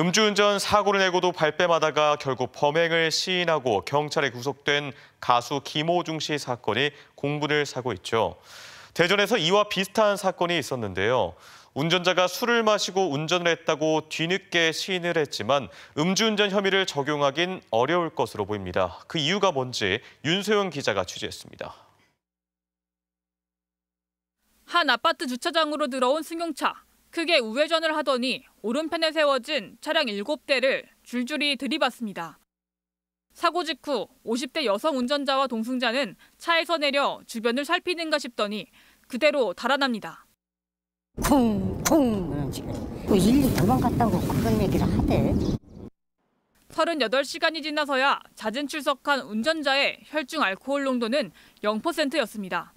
음주운전 사고를 내고도 발뺌하다가 결국 범행을 시인하고 경찰에 구속된 가수 김호중 씨 사건이 공분을 사고 있죠. 대전에서 이와 비슷한 사건이 있었는데요. 운전자가 술을 마시고 운전을 했다고 뒤늦게 시인을 했지만 음주운전 혐의를 적용하긴 어려울 것으로 보입니다. 그 이유가 뭔지 윤소영 기자가 취재했습니다. 한 아파트 주차장으로 들어온 승용차. 크게 우회전을 하더니 오른편에 세워진 차량 7대를 줄줄이 들이받습니다. 사고 직후 50대 여성 운전자와 동승자는 차에서 내려 주변을 살피는가 싶더니 그대로 달아납니다. 쿵쿵 지금 일리 도망갔다고 그런 얘기를 하대. 38시간이 지나서야 잦은 출석한 운전자의 혈중 알코올 농도는 0%였습니다.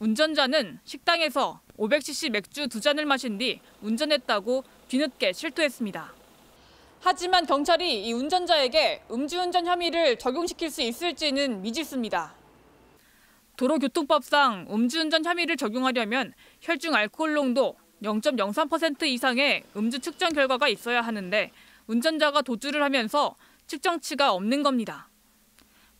운전자는 식당에서 500cc 맥주 두 잔을 마신 뒤 운전했다고 뒤늦게 실토했습니다. 하지만 경찰이 이 운전자에게 음주운전 혐의를 적용시킬 수 있을지는 미지수입니다. 도로교통법상 음주운전 혐의를 적용하려면 혈중 알코올 농도 0.03% 이상의 음주 측정 결과가 있어야 하는데 운전자가 도주를 하면서 측정치가 없는 겁니다.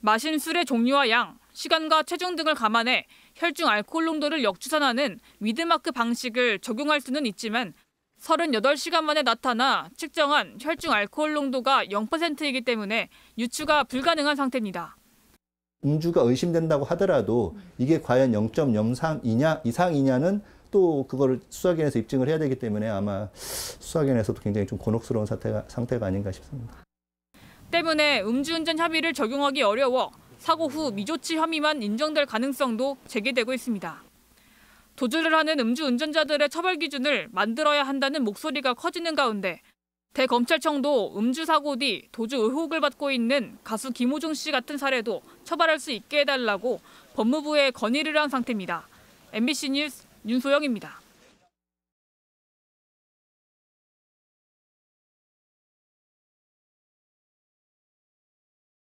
마신 술의 종류와 양, 시간과 체중 등을 감안해 혈중 알코올 농도를 역추산하는 위드마크 방식을 적용할 수는 있지만 38시간 만에 나타나 측정한 혈중 알코올 농도가 0%이기 때문에 유추가 불가능한 상태입니다. 음주가 의심된다고 하더라도 이게 과연 0.03이냐 이상이냐는 또그거 수사기관에서 입증을 해야 되기 때문에 아마 수사기관에서도 굉장히 좀 곤혹스러운 사태가, 상태가 아닌가 싶습니다. 때문에 음주운전 협의를 적용하기 어려워 사고 후 미조치 혐의만 인정될 가능성도 제기되고 있습니다. 도주를 하는 음주운전자들의 처벌 기준을 만들어야 한다는 목소리가 커지는 가운데 대검찰청도 음주 사고 뒤 도주 의혹을 받고 있는 가수 김호중 씨 같은 사례도 처벌할 수 있게 해달라고 법무부에 건의를 한 상태입니다. MBC 뉴스 윤소영입니다.